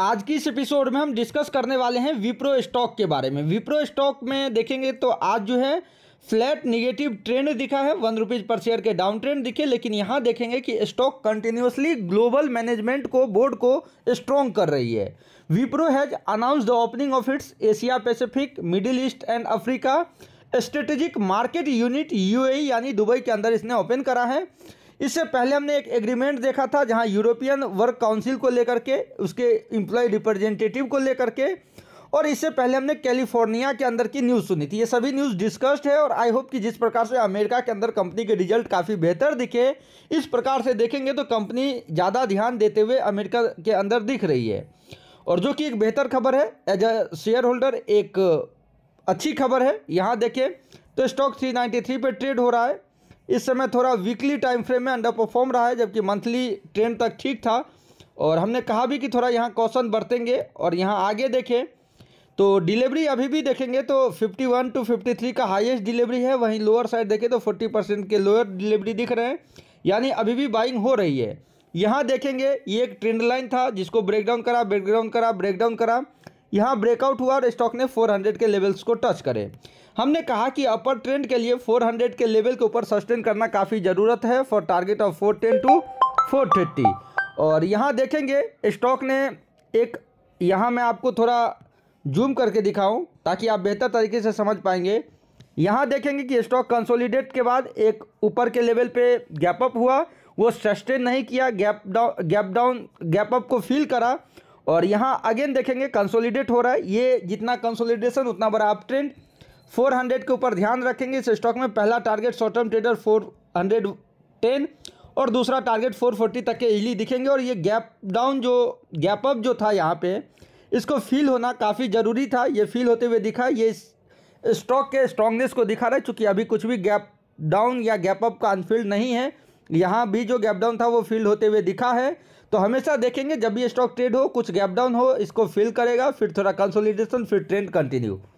आज की इस एपिसोड में हम डिस्कस करने वाले हैं विप्रो स्टॉक के बारे में विप्रो स्टॉक में देखेंगे तो आज जो है फ्लैट निगेटिव ट्रेंड दिखा है वन रुपीज़ पर शेयर के डाउन ट्रेंड दिखे लेकिन यहाँ देखेंगे कि स्टॉक कंटिन्यूसली ग्लोबल मैनेजमेंट को बोर्ड को स्ट्रॉन्ग कर रही है Wipro has announce the opening of its Asia Pacific Middle East and Africa strategic market unit UAE यानी दुबई के अंदर इसने ओपन करा है इससे पहले हमने एक एग्रीमेंट देखा था जहां यूरोपियन वर्क काउंसिल को लेकर के उसके इम्प्लॉय रिप्रेजेंटेटिव को लेकर के और इससे पहले हमने कैलिफोर्निया के अंदर की न्यूज़ सुनी थी ये सभी न्यूज़ डिस्कस्ड है और आई होप कि जिस प्रकार से अमेरिका के अंदर कंपनी के रिजल्ट काफ़ी बेहतर दिखे इस प्रकार से देखेंगे तो कंपनी ज़्यादा ध्यान देते हुए अमेरिका के अंदर दिख रही है और जो कि एक बेहतर खबर है एज अ शेयर होल्डर एक अच्छी खबर है यहाँ देखें तो स्टॉक थ्री पर ट्रेड हो रहा है इस समय थोड़ा वीकली टाइम फ्रेम में अंडर परफॉर्म रहा है जबकि मंथली ट्रेंड तक ठीक था और हमने कहा भी कि थोड़ा यहाँ कौशन बरतेंगे और यहाँ आगे देखें तो डिलीवरी अभी भी देखेंगे तो 51 टू 53 का हाईएस्ट डिलीवरी है वहीं लोअर साइड देखें तो 40 परसेंट के लोअर डिलीवरी दिख रहे हैं यानी अभी भी बाइंग हो रही है यहाँ देखेंगे ये एक ट्रेंड लाइन था जिसको ब्रेकडाउन करा ब्रेकडाउन करा ब्रेकडाउन करा यहाँ ब्रेकआउट हुआ और स्टॉक ने 400 के लेवल्स को टच करे हमने कहा कि अपर ट्रेंड के लिए 400 के लेवल के ऊपर सस्टेन करना काफ़ी ज़रूरत है for target of 410 two four और यहाँ देखेंगे स्टॉक ने एक यहाँ मैं आपको थोड़ा जूम करके दिखाऊँ ताकि आप बेहतर तरीके से समझ पाएंगे यहाँ देखेंगे कि स्टॉक कंसोलिडेट के बाद एक ऊपर के लेवल पे गैप अप हुआ वो सस्टेन नहीं किया gap down gap down gap up को फील करा और यहाँ अगेन देखेंगे कंसोलिडेट हो रहा है ये जितना कंसोलिडेशन उतना बड़ा अप ट्रेंड 400 के ऊपर ध्यान रखेंगे इस स्टॉक में पहला टारगेट शॉर्ट टर्म ट्रेडर 410 और दूसरा टारगेट 440 तक के इजली दिखेंगे और ये गैप डाउन जो गैप अप जो था यहाँ पे इसको फील होना काफ़ी ज़रूरी था ये फील होते हुए दिखा ये स्टॉक के स्ट्रांगनेस को दिखा रहा है चूँकि अभी कुछ भी गैप डाउन या गैप अप का अनफील्ड नहीं है यहाँ भी जो गैप डाउन था वो फील्ड होते हुए दिखा है तो हमेशा देखेंगे जब भी स्टॉक ट्रेड हो कुछ गैप डाउन हो इसको फिल करेगा फिर थोड़ा कंसोलिडेशन फिर ट्रेंड कंटिन्यू